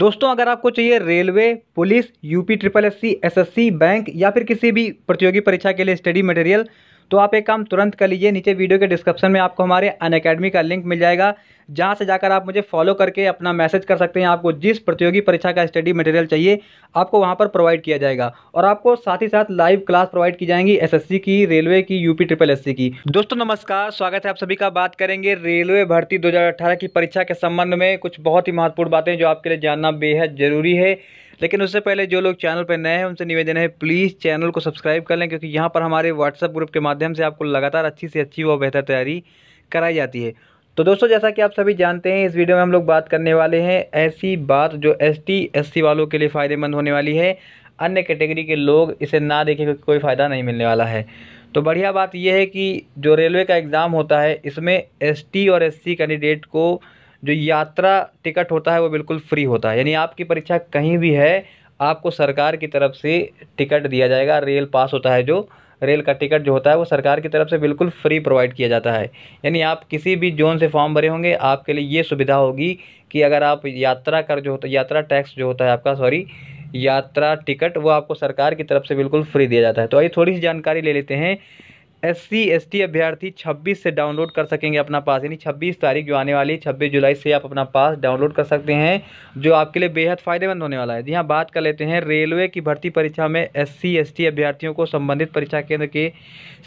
दोस्तों अगर आपको चाहिए railway police UP triple S C bank या फिर किसी भी प्रतियोगी परीक्षा के लिए स्टडी मटेरियल तो आप एक काम तुरंत कर लीजिए नीचे वीडियो के डिस्क्रिप्शन में आपको हमारे अन अकेडमी का लिंक मिल जाएगा जहाँ से जाकर आप मुझे फॉलो करके अपना मैसेज कर सकते हैं आपको जिस प्रतियोगी परीक्षा का स्टडी मटेरियल चाहिए आपको वहाँ पर प्रोवाइड किया जाएगा और आपको साथ ही साथ लाइव क्लास प्रोवाइड की जाएंगी एसएससी की रेलवे की यूपी ट्रिपल एस की दोस्तों नमस्कार स्वागत है आप सभी का बात करेंगे रेलवे भर्ती दो की परीक्षा के संबंध में कुछ बहुत ही महत्वपूर्ण बातें जो आपके लिए जानना बेहद ज़रूरी है लेकिन उससे पहले जो लोग चैनल पर नए हैं उनसे निवेदन है प्लीज़ चैनल को सब्सक्राइब कर लें क्योंकि यहाँ पर हमारे व्हाट्सअप ग्रुप के माध्यम से आपको लगातार अच्छी से अच्छी व बेहतर तैयारी कराई जाती है तो दोस्तों जैसा कि आप सभी जानते हैं इस वीडियो में हम लोग बात करने वाले हैं ऐसी बात जो एस टी वालों के लिए फ़ायदेमंद होने वाली है अन्य कैटेगरी के लोग इसे ना देखें क्योंकि कोई फ़ायदा नहीं मिलने वाला है तो बढ़िया बात यह है कि जो रेलवे का एग्ज़ाम होता है इसमें एसटी और एससी कैंडिडेट को जो यात्रा टिकट होता है वो बिल्कुल फ़्री होता है यानी आपकी परीक्षा कहीं भी है आपको सरकार की तरफ से टिकट दिया जाएगा रेल पास होता है जो रेल का टिकट जो होता है वो सरकार की तरफ से बिल्कुल फ्री प्रोवाइड किया जाता है यानी आप किसी भी जोन से फॉर्म भरे होंगे आपके लिए ये सुविधा होगी कि अगर आप यात्रा कर जो होता यात्रा टैक्स जो होता है आपका सॉरी यात्रा टिकट वो आपको सरकार की तरफ से बिल्कुल फ्री दिया जाता है तो आइए थोड़ी सी जानकारी ले लेते हैं एस सी एस टी अभ्यर्थी छब्बीस से डाउनलोड कर सकेंगे अपना पास यानी छब्बीस तारीख जो आने वाली है छब्बीस जुलाई से आप अपना पास डाउनलोड कर सकते हैं जो आपके लिए बेहद फ़ायदेमंद होने वाला है जी हाँ बात कर लेते हैं रेलवे की भर्ती परीक्षा में एस सी एस टी अभ्यर्थियों को संबंधित परीक्षा केंद्र के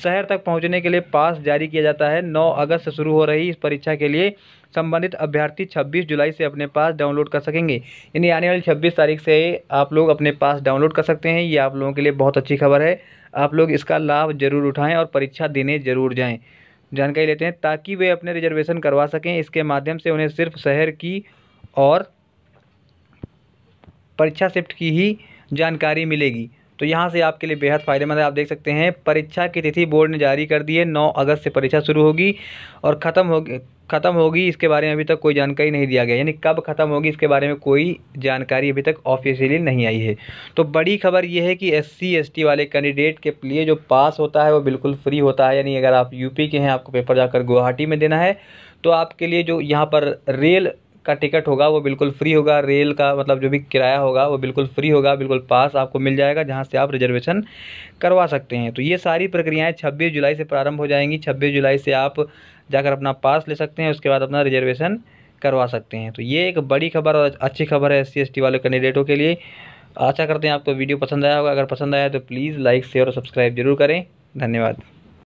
शहर तक पहुँचने के लिए पास जारी किया जाता है नौ अगस्त से शुरू हो रही इस परीक्षा के लिए संबंधित अभ्यर्थी 26 जुलाई से अपने पास डाउनलोड कर सकेंगे यानी आने वाली 26 तारीख से आप लोग अपने पास डाउनलोड कर सकते हैं ये आप लोगों के लिए बहुत अच्छी खबर है आप लोग इसका लाभ जरूर उठाएँ और परीक्षा देने जरूर जाएँ जानकारी लेते हैं ताकि वे अपने रिजर्वेशन करवा सकें इसके माध्यम से उन्हें सिर्फ शहर की और परीक्षा शिफ्ट की ही जानकारी मिलेगी तो यहाँ से आपके लिए बेहद फ़ायदेमंद है आप देख सकते हैं परीक्षा की तिथि बोर्ड ने जारी कर दी है नौ अगस्त से परीक्षा शुरू होगी और ख़त्म होगी ख़त्म होगी इसके बारे में अभी तक कोई जानकारी नहीं दिया गया यानी कब ख़त्म होगी इसके बारे में कोई जानकारी अभी तक ऑफिशियली नहीं आई है तो बड़ी खबर यह है कि एस सी वाले कैंडिडेट के लिए जो पास होता है वो बिल्कुल फ्री होता है यानी अगर आप यूपी के हैं आपको पेपर जाकर गुवाहाटी में देना है तो आपके लिए जो यहाँ पर रेल का टिकट होगा वो बिल्कुल फ्री होगा रेल का मतलब जो भी किराया होगा वो बिल्कुल फ्री होगा बिल्कुल पास आपको मिल जाएगा जहाँ से आप रिजर्वेशन करवा सकते हैं तो ये सारी प्रक्रियाएँ छब्बीस जुलाई से प्रारंभ हो जाएंगी छब्बीस जुलाई से आप जाकर अपना पास ले सकते हैं उसके बाद अपना रिजर्वेशन करवा सकते हैं तो ये एक बड़ी खबर और अच्छी खबर है एस सी वाले कैंडिडेटों के लिए आशा करते हैं आपको वीडियो पसंद आया होगा अगर पसंद आया तो प्लीज़ लाइक शेयर और सब्सक्राइब जरूर करें धन्यवाद